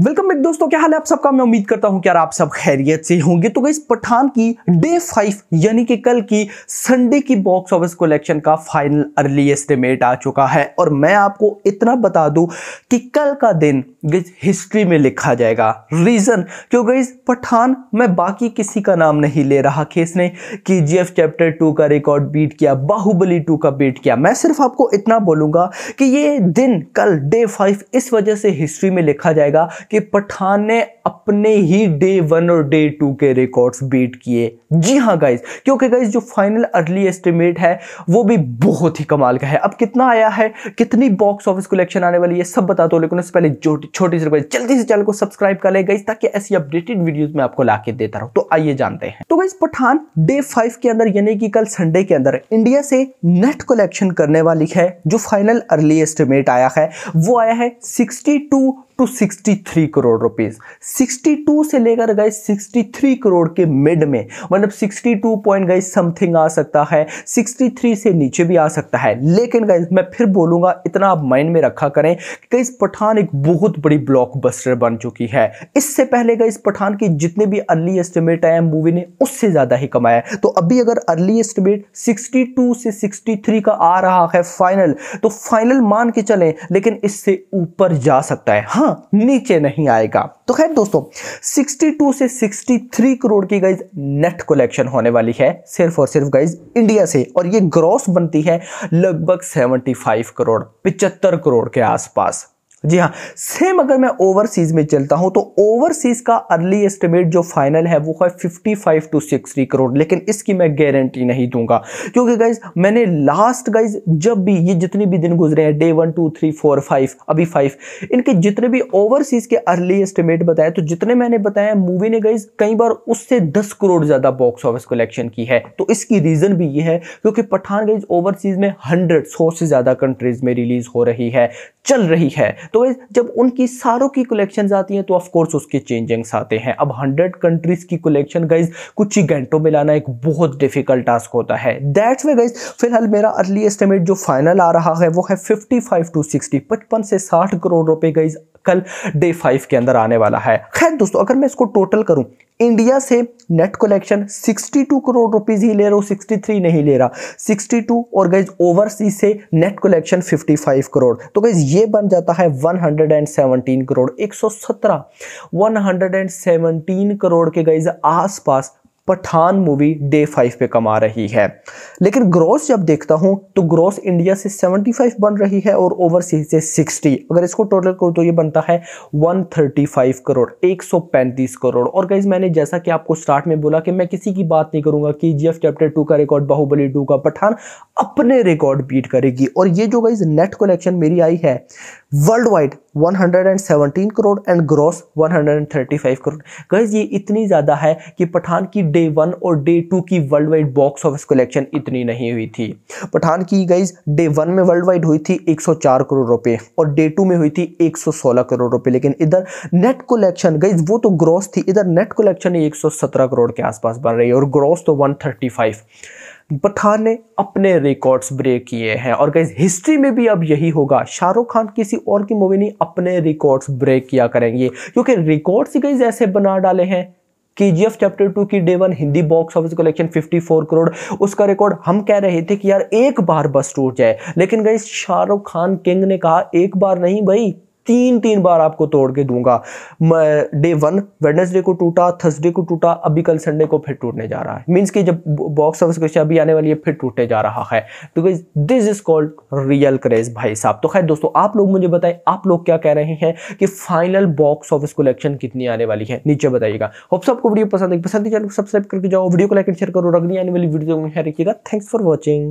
welcome back दोस्तों क्या हाल है आप सबका मैं उम्मीद करता हूं कि यार आप सब खैरियत से होंगे तो गई पठान की डे फाइव यानी कि कल की संडे की बॉक्स ऑफिस कलेक्शन का फाइनल अर्ली एस्टिमेट आ चुका है और मैं आपको इतना बता दूं कि कल का दिन हिस्ट्री में लिखा जाएगा रीजन क्यों इस पठान मैं बाकी किसी का नाम नहीं ले रहा कि इसने कि जी एफ चैप्टर टू का रिकॉर्ड बीट किया बाहुबली टू का बीट किया मैं सिर्फ आपको इतना बोलूंगा कि ये दिन कल डे फाइव इस वजह से हिस्ट्री में लिखा जाएगा कि पठान ने अप अपने ही डे वन और डे टू के रिकॉर्ड्स बीट किए जी हाँ गाइज क्योंकि गाइज जो फाइनल अर्ली एस्टिमेट है वो भी बहुत ही कमाल का है अब कितना आया है कितनी बॉक्स ऑफिस कलेक्शन आने वाली है सब बता दो लेकिन उससे पहले छोटी सी रिक्वेस्ट जल्दी से चैनल को सब्सक्राइब कर ले गाइज ताकि ऐसी अपडेटेड वीडियोज में आपको ला देता रहूँ तो आइए जानते हैं तो गाइज पठान डे फाइव के अंदर यानी कि कल संडे के अंदर इंडिया से नेट कलेक्शन करने वाली है जो फाइनल अर्ली एस्टिमेट आया है वो आया है sixty two two sixty three crore rupees 62 से लेकर गए 63 करोड़ के मिड में मतलब 62 पॉइंट गए समथिंग आ सकता है 63 से नीचे भी आ सकता है लेकिन गए मैं फिर बोलूंगा इतना आप माइंड में रखा करें कि इस पठान एक बहुत बड़ी ब्लॉकबस्टर बन चुकी है इससे पहले गए इस पठान की जितने भी अर्ली एस्टिमेट आए मूवी ने उससे ज़्यादा ही कमाया तो अभी अगर अर्ली एस्टिमेट सिक्सटी से सिक्सटी का आ रहा है फाइनल तो फाइनल मान के चले लेकिन इससे ऊपर जा सकता है हाँ नीचे नहीं आएगा तो खैर दोस्तों 62 से 63 करोड़ की गाइज नेट कलेक्शन होने वाली है सिर्फ और सिर्फ गाइज इंडिया से और ये ग्रॉस बनती है लगभग 75 करोड़ 75 करोड़ के आसपास जी हाँ सेम अगर मैं ओवरसीज में चलता हूं तो ओवरसीज का अर्ली एस्टिमेट जो फाइनल है वो है 55 टू 60 करोड़ लेकिन इसकी मैं गारंटी नहीं दूंगा क्योंकि गाइज मैंने लास्ट गाइज जब भी ये जितने भी दिन गुजरे हैं day one two three four five अभी फाइव इनके जितने भी ओवरसीज के अर्ली एस्टिमेट बताए तो जितने मैंने बताया मूवी ने गाइज कई बार उससे दस करोड़ ज्यादा बॉक्स ऑफिस कलेक्शन की है तो इसकी रीजन भी ये है क्योंकि पठान गाइज ओवरसीज में हंड्रेड सौ से ज्यादा कंट्रीज में रिलीज हो रही है चल रही है तो जब उनकी सारों की कलेक्शन आती हैं तो ऑफकोर्स उसके चेंजिंग्स आते हैं अब हंड्रेड कंट्रीज़ की कलेक्शन गाइज कुछ ही घंटों में लाना एक बहुत डिफिकल्ट टास्क होता है दैट्स वे गाइज फिलहाल मेरा अर्ली एस्टिमेट जो फाइनल आ रहा है वो है फिफ्टी फाइव टू सिक्सटी पचपन से साठ करोड़ रुपए गाइज कल डे फाइव के अंदर आने वाला है खैर दोस्तों अगर मैं इसको टोटल करूं इंडिया से नेट कलेक्शन 62 करोड़ रुपीज ही ले रहा हूँ 63 नहीं ले रहा 62 और गैज ओवरसीज से नेट कलेक्शन 55 करोड़ तो गैज ये बन जाता है 117 करोड़ 117 117 करोड़ के गैज आसपास पठान मूवी डे फाइव पे कमा रही है लेकिन ग्रॉस जब देखता हूं तो ग्रॉस इंडिया से 75 बन रही है और ओवरसीज से 60 अगर इसको टोटल करो तो ये बनता है 135 करोड़ 135 करोड़ और गाइज मैंने जैसा कि आपको स्टार्ट में बोला कि मैं किसी की बात नहीं करूंगा कि जी चैप्टर टू का रिकॉर्ड बाहुबली टू का पठान अपने रिकॉर्ड बीट करेगी और ये जो गाइज नेट कलेक्शन मेरी आई है worldwide 117 crore and gross 135 crore guys ये इतनी ज़्यादा है कि पठान की डे वन और डे टू की worldwide box office collection इतनी नहीं हुई थी पठान की गई डे वन में वर्ल्ड वाइड हुई थी 104 करोड़ रुपए और डे टू में हुई थी 116 करोड़ रुपए लेकिन इधर नेट कलेक्शन गई वो तो ग्रॉस थी इधर नेट कलेक्शन 117 करोड़ के आसपास बन रही है और ग्रॉस तो वन पठान ने अपने रिकॉर्ड्स ब्रेक किए हैं और गई हिस्ट्री में भी अब यही होगा शाहरुख खान किसी और की मूवी नहीं अपने रिकॉर्ड्स ब्रेक किया करेंगे क्योंकि रिकॉर्ड्स ही गई ऐसे बना डाले हैं K G F chapter two की day one Hindi box office collection 54 crore उसका रिकॉर्ड हम कह रहे थे कि यार एक बार बस टूट जाए लेकिन गई शाहरुख खान किंग ने कहा एक बार नहीं भाई तीन तीन बार आपको तोड़ के दूंगा डे वन वेडनेसडे को टूटा थर्सडे को टूटा अभी कल संडे को फिर टूटने जा रहा है मीन्स कि जब बॉक्स ऑफिस क्वेश्चन अभी आने वाली है फिर टूटने जा रहा है तो this is called real craze भाई साहब तो खैर दोस्तों आप लोग मुझे बताएं आप लोग क्या कह रहे हैं कि फाइनल बॉक्स ऑफिस कलेक्शन कितनी आने वाली है नीचे बताइएगा होप्स सबको वीडियो पसंद है पसंद तो चैनल को सब्सक्राइब करके जाओ वीडियो को लाइक एंड शेयर करो रखनी आने वाली वीडियो में रखिएगा थैंक्स फॉर वॉचिंग